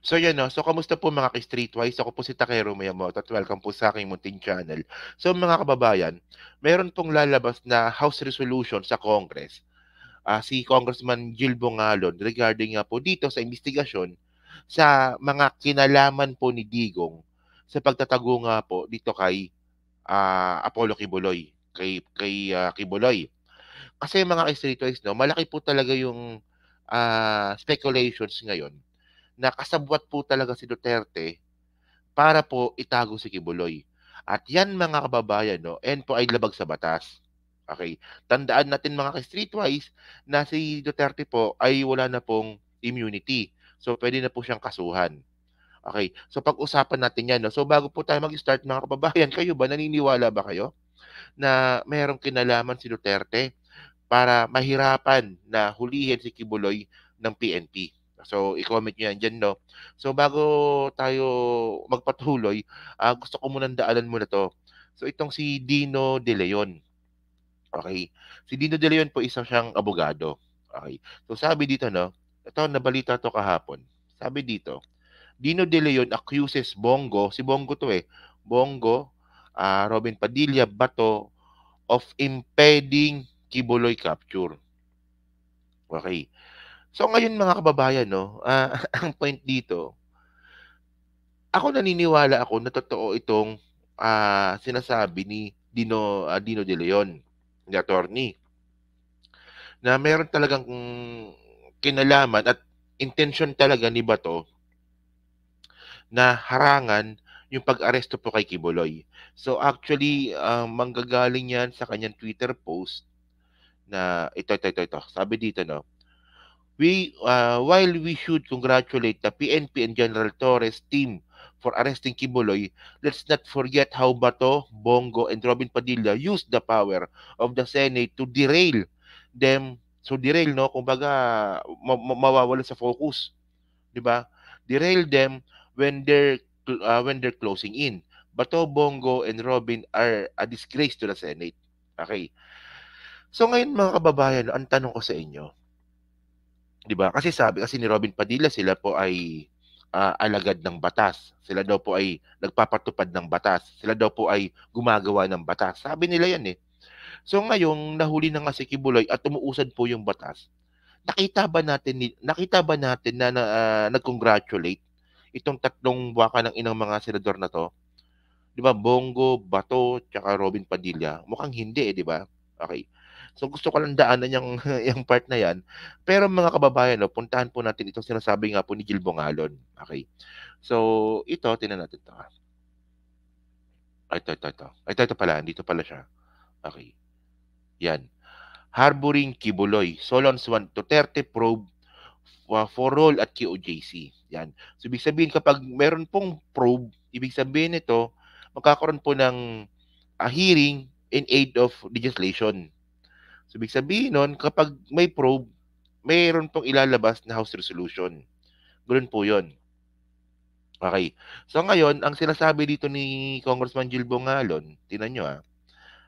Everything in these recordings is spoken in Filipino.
So yan no, so kamusta po mga ka-streetwise? Ako po si Takeru Miyamoto at welcome po sa aking Munting Channel. So mga kababayan, meron pong lalabas na House Resolution sa Congress. Uh, si Congressman Jill Bongalon regarding nga po dito sa investigasyon sa mga kinalaman po ni Digong sa pagtatago nga po dito kay uh, Apollo Kibuloy, kay kay uh, Kibuloy. Kasi mga ka-streetwise no, malaki po talaga yung uh, speculations ngayon na kasabwat po talaga si Duterte para po itago si Kibuloy. At yan mga kababayan, no, and po ay labag sa batas. Okay. Tandaan natin mga streetwise na si Duterte po ay wala na pong immunity. So, pwede na po siyang kasuhan. Okay. So, pag-usapan natin yan. No? So, bago po tayo mag-start mga kababayan, kayo ba, naniniwala ba kayo na mayroong kinalaman si Duterte para mahirapan na hulihin si Kibuloy ng PNP? So, i-comment nyo yan dyan, no? So, bago tayo magpatuloy, uh, gusto ko munang daalan muna to. So, itong si Dino De Leon. Okay. Si Dino De Leon po isa siyang abogado. Okay. So, sabi dito, no? Ito, nabalita to kahapon. Sabi dito, Dino De Leon accuses Bongo, si Bongo to eh, Bongo, uh, Robin Padilla, Bato, of impeding Kibuloy capture. Okay. So ngayon mga kababayan, no, uh, ang point dito, ako naniniwala ako na totoo itong uh, sinasabi ni Dino uh, Dino De Leon, ni attorney, na meron talagang kinalaman at intention talaga ni Bato na harangan yung pag-aresto po kay Kibuloy. So actually, uh, manggagaling yan sa kanyang Twitter post na ito, ito, ito, ito. Sabi dito, no, we uh, while we should congratulate the PNP and General Torres team for arresting Kimboloy, let's not forget how Bato, Bongo, and Robin Padilla used the power of the Senate to derail them. So derail, no? Kumbaga, ma- ma- mawawala sa focus. di ba? Derail them when they're, uh, when they're closing in. Bato, Bongo, and Robin are a disgrace to the Senate. Okay. So ngayon mga kababayan, ang tanong ko sa inyo, 'Di ba? Kasi sabi kasi ni Robin Padilla sila po ay uh, alagad ng batas. Sila daw po ay nagpapatupad ng batas. Sila daw po ay gumagawa ng batas. Sabi nila 'yan eh. So ngayong nahuli na nga si Kibuloy at umuusad po yung batas. Nakita ba natin nakita ba natin na, na uh, nag-congratulate itong tatlong waka ng inang mga senador na to? 'Di ba? Bongo, Bato, tsaka Robin Padilla. Mukhang hindi eh, 'di ba? Okay. So gusto ko lang daanan yung, yung part na yan. Pero mga kababayan, no, puntahan po natin itong sinasabi nga po ni Gil Bongalon. Okay. So ito, tinan natin ah. ito. Ito, ito, ito. Ito, ito pala. Dito pala siya. Okay. Yan. Harboring Kibuloy. Solon Swan Duterte probe for all at QOJC. Yan. So, ibig sabihin, kapag meron pong probe, ibig sabihin nito, magkakaroon po ng a ah, hearing in aid of legislation. So, ibig sabihin nun, kapag may probe, mayroon pong ilalabas na house resolution. Ganun po yon. Okay. So ngayon, ang sinasabi dito ni Congressman Jill Bongalon, tinan nyo ah.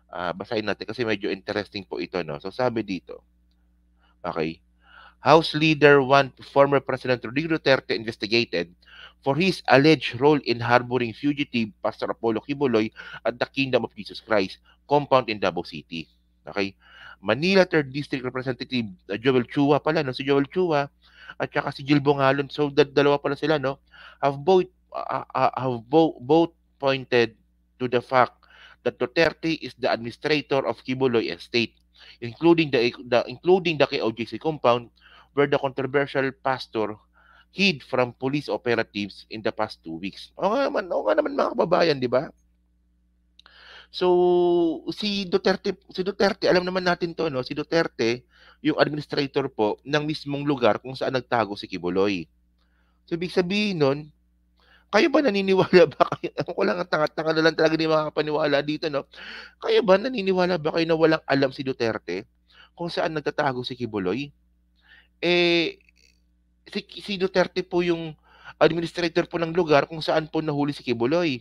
ah, basahin natin kasi medyo interesting po ito. No? So sabi dito, okay, House Leader 1, former President Rodrigo Duterte investigated for his alleged role in harboring fugitive Pastor Apollo Kibuloy at the Kingdom of Jesus Christ compound in Davao City. Okay? Manila 3rd District Representative uh, Joel Chua pala, no? si Joel Chua at saka si Jill Bongalon. So dad- dalawa pala sila no. Have both uh, uh, uh, have bo- both pointed to the fact that Duterte is the administrator of Kibuloy Estate, including the, the including the KOJC compound where the controversial pastor hid from police operatives in the past two weeks. O nga naman, o nga naman mga kababayan, di ba? So si Duterte, si Duterte, alam naman natin 'to, no? Si Duterte, yung administrator po ng mismong lugar kung saan nagtago si Kibuloy. So ibig sabihin noon kayo ba naniniwala ba kayo? Ako lang ang tanga-tanga na lang talaga ni mga paniwala dito, no? Kayo ba naniniwala ba kayo na walang alam si Duterte kung saan nagtatago si Kibuloy? Eh, si, si Duterte po yung administrator po ng lugar kung saan po nahuli si Kibuloy.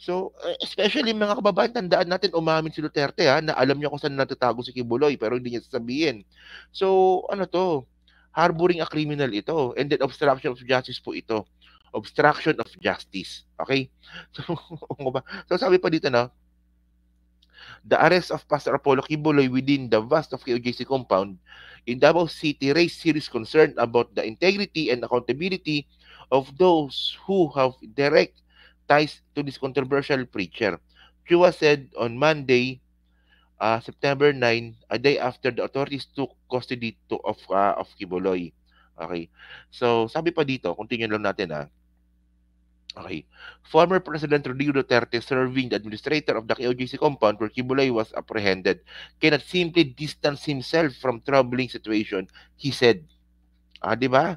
So, eh, especially mga kababayan, tandaan natin, umamin si Duterte ha, na alam niya kung saan natatago si Kibuloy, pero hindi niya sasabihin. So, ano to? Harboring a criminal ito. And then, obstruction of justice po ito. Obstruction of justice. Okay? So, so sabi pa dito na, the arrest of Pastor Apollo Kibuloy within the vast of KOJC compound in Davao City raised serious concern about the integrity and accountability of those who have direct ties to this controversial preacher. Chua said on Monday, uh, September 9, a day after the authorities took custody to, of, uh, of Kiboloy. Okay. So, sabi pa dito, continue lang natin ah. Okay. Former President Rodrigo Duterte, serving the administrator of the KOJC compound where Kibuloy was apprehended, cannot simply distance himself from troubling situation, he said. Ah, di ba?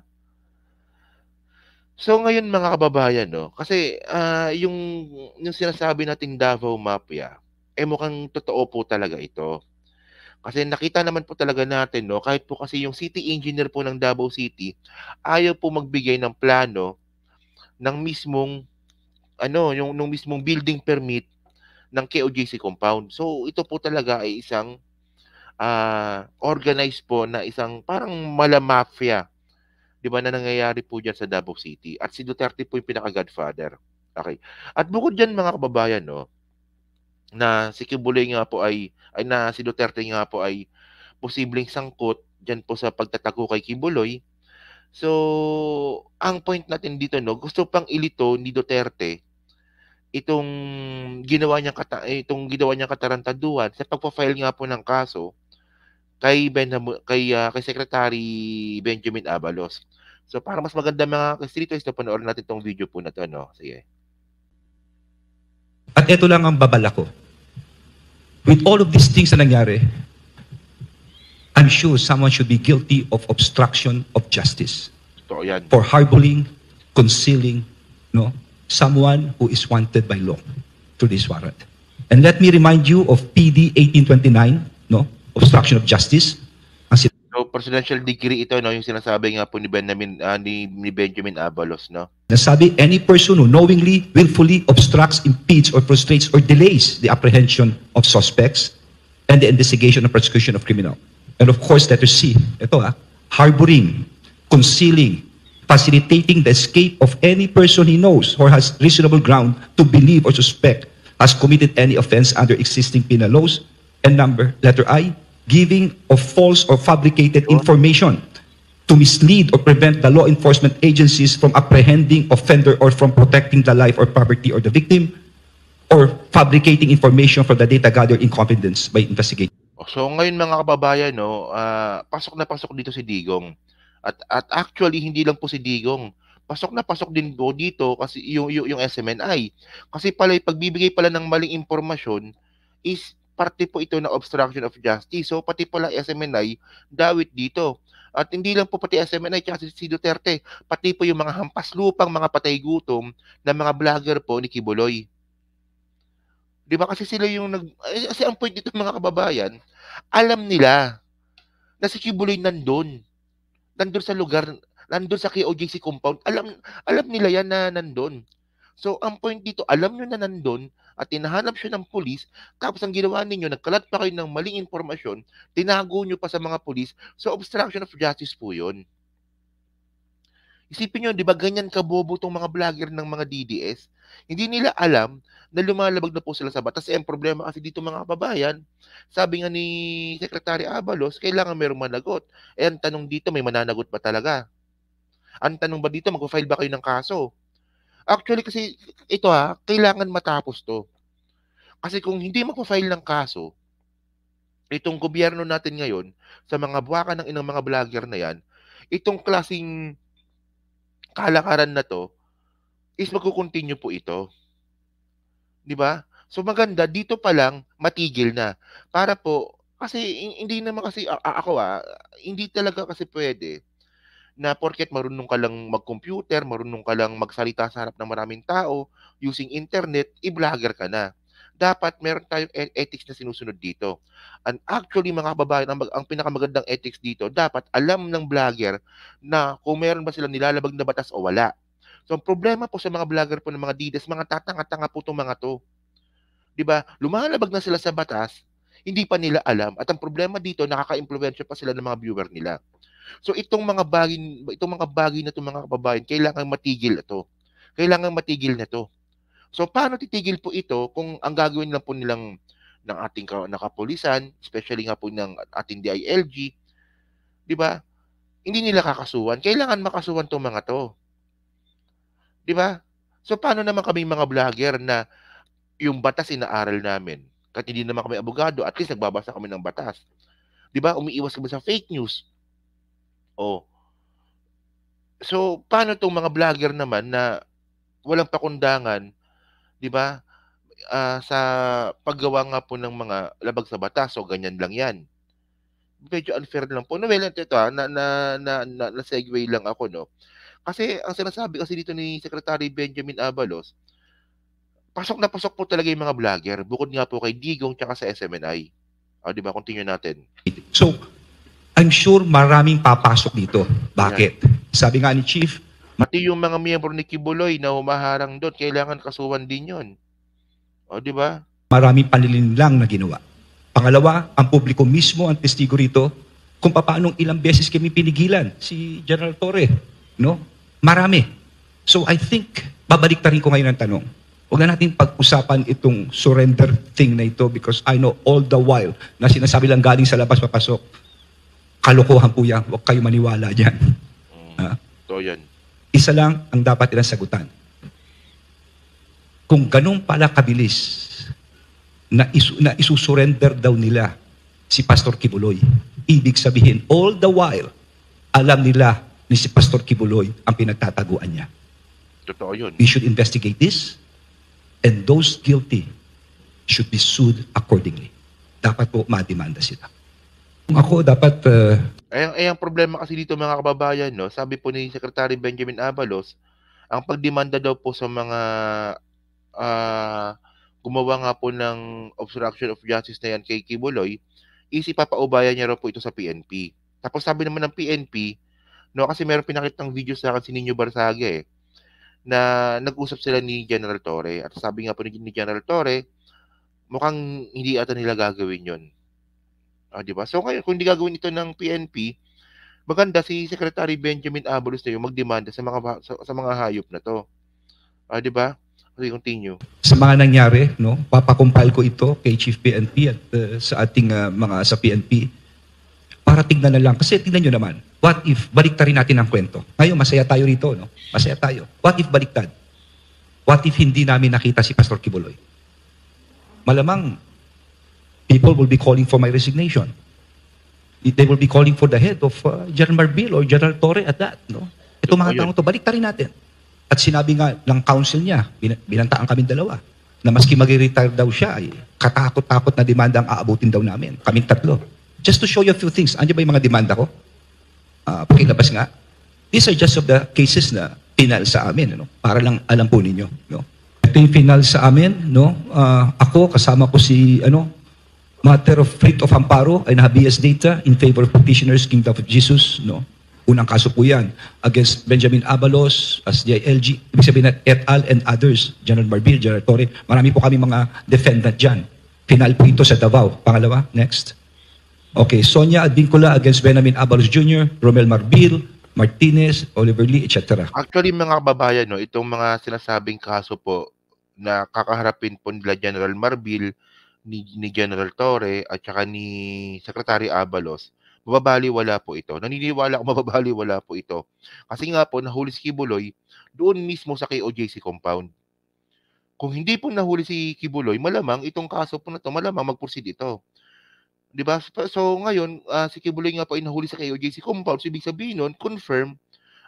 So ngayon mga kababayan, no, kasi uh, yung, yung sinasabi nating Davao Mafia, eh mukhang totoo po talaga ito. Kasi nakita naman po talaga natin, no, kahit po kasi yung city engineer po ng Davao City, ayaw po magbigay ng plano ng mismong ano, yung nung mismong building permit ng KOJC compound. So ito po talaga ay isang uh, organized po na isang parang mala mafia di ba, na nangyayari po dyan sa Davao City. At si Duterte po yung pinaka-godfather. Okay. At bukod dyan mga kababayan, no, na si Kibulay nga po ay, ay na si Duterte nga po ay posibleng sangkot dyan po sa pagtatago kay Kibuloy. So, ang point natin dito, no, gusto pang ilito ni Duterte itong ginawa niyang kata itong ginawa niyang katarantaduhan sa pagpo file nga po ng kaso kay Ben kay, uh, kay Secretary Benjamin Abalos. So para mas maganda mga ka-streetwise, na panoorin natin tong video po na to, no? Sige. At ito lang ang babala ko. With all of these things na nangyari, I'm sure someone should be guilty of obstruction of justice. Ito, yan. For harboring, concealing, no? Someone who is wanted by law through this warrant. And let me remind you of PD 1829, no? obstruction of justice. Ang sin- so presidential degree ito no yung sinasabi nga po ni Benjamin uh, ni, ni Benjamin Abalos no. Nasabi any person who knowingly, willfully obstructs, impedes or frustrates or delays the apprehension of suspects and the investigation and prosecution of criminal. And of course, letter C, ito ah, harboring, concealing, facilitating the escape of any person he knows or has reasonable ground to believe or suspect has committed any offense under existing penal laws. And number, letter I, giving of false or fabricated information to mislead or prevent the law enforcement agencies from apprehending offender or from protecting the life or property or the victim or fabricating information for the data gathered in confidence by investigating. Oh, so ngayon mga kababayan, no, uh, pasok na pasok dito si Digong. At, at actually, hindi lang po si Digong. Pasok na pasok din po dito kasi yung, yung, yung SMNI. Kasi pala, pagbibigay pala ng maling impormasyon is parte po ito ng obstruction of justice. So pati pala SMNI dawit dito. At hindi lang po pati SMNI at si Duterte, pati po yung mga hampas lupang mga patay gutom na mga vlogger po ni Kibuloy. 'Di ba kasi sila yung nag eh, kasi ang point dito mga kababayan, alam nila na si Kibuloy nandoon. Nandoon sa lugar, nandoon sa KOJC compound. Alam alam nila yan na nandoon. So ang point dito, alam nyo na nandoon, at tinahanap siya ng pulis, tapos ang ginawa ninyo, nagkalat pa kayo ng maling impormasyon, tinago nyo pa sa mga pulis, so obstruction of justice po yun. Isipin nyo, di ba ganyan kabobo tong mga vlogger ng mga DDS? Hindi nila alam na lumalabag na po sila sa batas. Eh, ang problema kasi dito mga kababayan, sabi nga ni Secretary Abalos, kailangan mayroong managot. Eh, ang tanong dito, may mananagot ba talaga? Ang tanong ba dito, magpa-file ba kayo ng kaso? Actually kasi ito ha, kailangan matapos to. Kasi kung hindi magpa-file ng kaso, itong gobyerno natin ngayon sa mga buwakan ng inang mga vlogger na yan, itong klasing kalakaran na to is magkukontinue po ito. 'Di ba? So maganda dito pa lang matigil na para po kasi hindi naman kasi ako ah, hindi talaga kasi pwede na porket marunong ka lang mag-computer, marunong ka lang magsalita sa harap ng maraming tao using internet, i-vlogger ka na. Dapat meron tayong e-, ethics na sinusunod dito. And actually mga babae, ang, ang pinakamagandang ethics dito, dapat alam ng vlogger na kung meron ba silang nilalabag na batas o wala. So ang problema po sa mga vlogger po ng mga didas, mga tatanga-tanga po itong mga to. 'Di ba? Lumalabag na sila sa batas, hindi pa nila alam at ang problema dito nakaka-impluwensya pa sila ng mga viewer nila. So itong mga bagay itong mga bagay na itong mga kababayan, kailangan matigil ito. Kailangan matigil na ito. So paano titigil po ito kung ang gagawin lang po nilang ng ating nakapulisan, especially nga po ng ating DILG, di ba? Hindi nila kakasuhan. Kailangan makasuhan tong mga to. Di ba? So paano naman kami mga vlogger na yung batas inaaral namin? Kahit hindi naman kami abogado, at least nagbabasa kami ng batas. Di ba? Umiiwas kami sa fake news. Oh. So, paano tong mga vlogger naman na walang pakundangan, 'di ba? Uh, sa paggawa nga po ng mga labag sa batas, so ganyan lang 'yan. Medyo unfair lang po. No, well, ito, ito ha, ah, na, na, na, na, na segue lang ako, no? Kasi ang sinasabi kasi dito ni Secretary Benjamin Abalos, pasok na pasok po talaga yung mga vlogger, bukod nga po kay Digong tsaka sa SMNI. O, oh, ah, di ba? Continue natin. So, I'm sure maraming papasok dito. Bakit? Sabi nga ni Chief, Pati yung mga miyembro ni Kibuloy na humaharang doon, kailangan kasuhan din yun. O, di ba? maraming panlilinlang na ginawa. Pangalawa, ang publiko mismo ang testigo rito kung paano ilang beses kami pinigilan si General Torre. No? Marami. So I think, babalik na rin ko ngayon ang tanong. Huwag na natin pag-usapan itong surrender thing na ito because I know all the while na sinasabi lang galing sa labas papasok, Kalokohan po yan. Huwag kayo maniwala dyan. Mm, ha? Ah. to yan. Isa lang ang dapat nilang sagutan. Kung ganun pala kabilis na, isu- na isusurrender daw nila si Pastor Kibuloy, ibig sabihin, all the while, alam nila ni si Pastor Kibuloy ang pinagtataguan niya. Totoo yun. We should investigate this and those guilty should be sued accordingly. Dapat po madimanda sila. Ako dapat... Uh... Ay, eh, ay, eh, ang problema kasi dito mga kababayan, no? sabi po ni Secretary Benjamin Avalos, ang pagdemanda daw po sa mga uh, gumawa nga po ng obstruction of justice na yan kay Kibuloy, is ipapaubayan niya raw po ito sa PNP. Tapos sabi naman ng PNP, no, kasi meron pinakitang video sa akin si Nino Barsaga eh, na nag-usap sila ni General Torre. At sabi nga po ni General Torre, mukhang hindi ata nila gagawin yon Ah, di ba? So kaya kung hindi gagawin ito ng PNP, maganda si Secretary Benjamin Abalos na 'yung magdemanda sa mga sa, sa mga hayop na 'to. Ah, di ba? Okay, continue. Sa mga nangyari, no, papakumpal ko ito kay Chief PNP at uh, sa ating uh, mga sa PNP para tignan na lang. Kasi tignan niyo naman, what if baliktarin natin ang kwento? Ngayon, masaya tayo rito, no? Masaya tayo. What if baliktad? What if hindi namin nakita si Pastor Kibuloy? Malamang people will be calling for my resignation. They will be calling for the head of uh, General Marbil or General Torre at that. No? Ito mga tanong to, balik rin natin. At sinabi nga ng council niya, binantaan kami dalawa, na maski mag-retire daw siya, ay eh, katakot-takot na demanda ang aabutin daw namin, kaming tatlo. Just to show you a few things, ano ba yung mga demanda ko? Uh, pakilabas nga. These are just of the cases na final sa amin, no? para lang alam po ninyo. No? Ito yung final sa amin. No? Uh, ako, kasama ko si ano, matter of writ of amparo and habeas data in favor of petitioners Kingdom of Jesus, no? Unang kaso po yan against Benjamin Abalos, as DILG, ibig sabihin na et al. and others, General Marbir, General Torre, marami po kami mga defendant dyan. Final po ito sa Davao. Pangalawa, next. Okay, Sonia Advincula against Benjamin Abalos Jr., Romel Marbil, Martinez, Oliver Lee, etc. Actually, mga kababayan, no, itong mga sinasabing kaso po na kakaharapin po nila General Marbil, ni, ni General Torre at saka ni Secretary Abalos, mababaliwala po ito. Naniniwala ako mababaliwala po ito. Kasi nga po, nahuli si Kibuloy doon mismo sa KOJC compound. Kung hindi po nahuli si Kibuloy, malamang itong kaso po na to, malamang mag-proceed ito. 'Di ba? So ngayon, uh, si Kibuloy nga po ay nahuli sa KOJC compound. So, ibig sabihin nun, confirm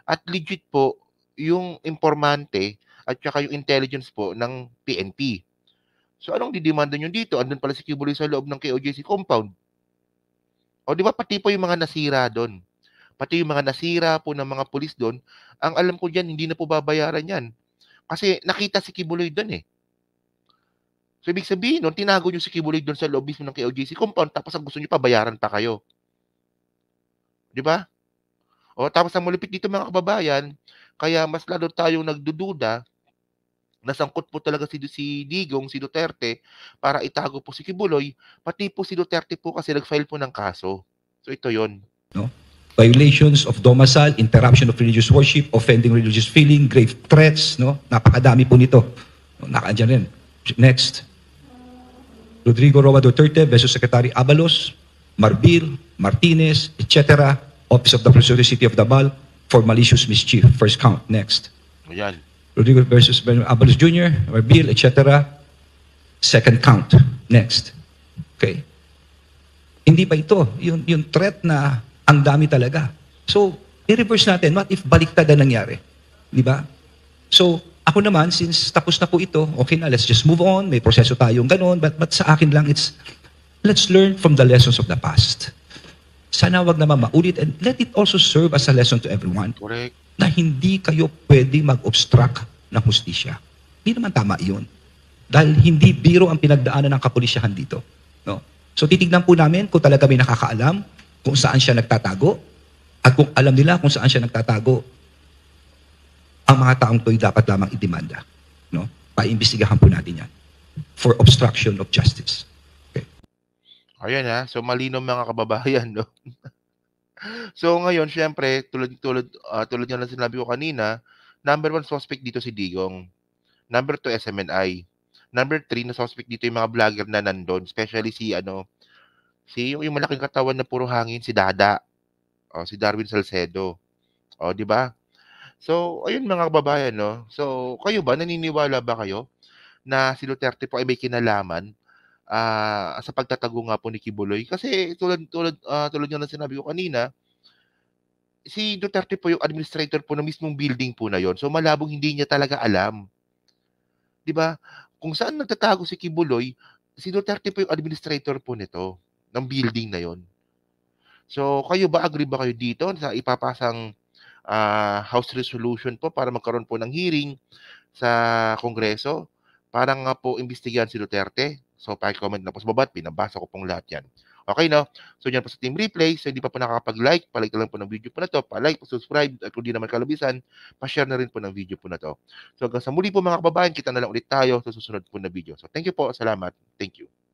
at legit po yung informante at saka yung intelligence po ng PNP. So anong didemanda nyo dito? Andun pala si Kibuloy sa loob ng KOJC compound. O di ba pati po yung mga nasira doon? Pati yung mga nasira po ng mga pulis doon, ang alam ko diyan hindi na po babayaran yan. Kasi nakita si Kibuloy doon eh. So ibig sabihin nun, tinago nyo si Kibuloy doon sa loob mismo ng KOJC compound tapos ang gusto nyo pabayaran pa kayo. Di ba? O tapos ang mulipit dito mga kababayan, kaya mas lalo tayong nagdududa Nasangkot po talaga si, si Digong, si Duterte, para itago po si Kibuloy. Pati po si Duterte po kasi nag-file po ng kaso. So ito yon. No? Violations of domicile, interruption of religious worship, offending religious feeling, grave threats. No? Napakadami po nito. No, Nakaandyan rin. Next. Rodrigo Roa Duterte versus Secretary Abalos, Marbil, Martinez, etc. Office of the Prosecutor City of Dabal for malicious mischief. First count. Next. Ayan. Rodrigo versus Abalos Jr., Marbil, etc. Second count. Next. Okay. Hindi ba ito? Yung, yung threat na ang dami talaga. So, i-reverse natin. What if baliktad na nangyari? Di ba? So, ako naman, since tapos na po ito, okay na, let's just move on. May proseso tayong ganun. But, but sa akin lang, it's let's learn from the lessons of the past. Sana wag na maulit and let it also serve as a lesson to everyone. Correct na hindi kayo pwede mag-obstruct ng hustisya. Hindi naman tama iyon. Dahil hindi biro ang pinagdaanan ng kapulisyahan dito. No? So titignan po namin kung talaga may nakakaalam kung saan siya nagtatago at kung alam nila kung saan siya nagtatago, ang mga taong to'y dapat lamang idemanda. No? Paimbestigahan po natin yan for obstruction of justice. Okay. Ayan ha. So malino mga kababayan. No? So ngayon, syempre, tulad tulad uh, tulad ng sinabi ko kanina, number one suspect dito si Digong. Number two, SMNI. Number three na suspect dito yung mga vlogger na nandun, especially si ano, si yung, yung malaking katawan na puro hangin, si Dada. O, oh, si Darwin Salcedo. O, oh, di ba? So, ayun mga kababayan, no? So, kayo ba, naniniwala ba kayo na si Duterte po ay may kinalaman uh, sa pagtatago nga po ni Kibuloy. Kasi tulad, tulad, uh, tulad nga ng sinabi ko kanina, si Duterte po yung administrator po ng mismong building po na yon. So malabong hindi niya talaga alam. 'Di ba? Kung saan nagtatago si Kibuloy, si Duterte po yung administrator po nito ng building na yon. So kayo ba agree ba kayo dito sa ipapasang uh, House resolution po para magkaroon po ng hearing sa Kongreso para nga po imbestigahan si Duterte. So, pa-comment na po sa baba at pinabasa ko pong lahat yan. Okay, no? So, yan po sa Team Replay. So, hindi pa po nakakapag-like, palike na lang po ng video po na to. Palike, subscribe at kung di naman kalabisan, pa-share na rin po ng video po na to. So, hanggang sa muli po mga kababayan, kita na lang ulit tayo sa susunod po na video. So, thank you po. Salamat. Thank you.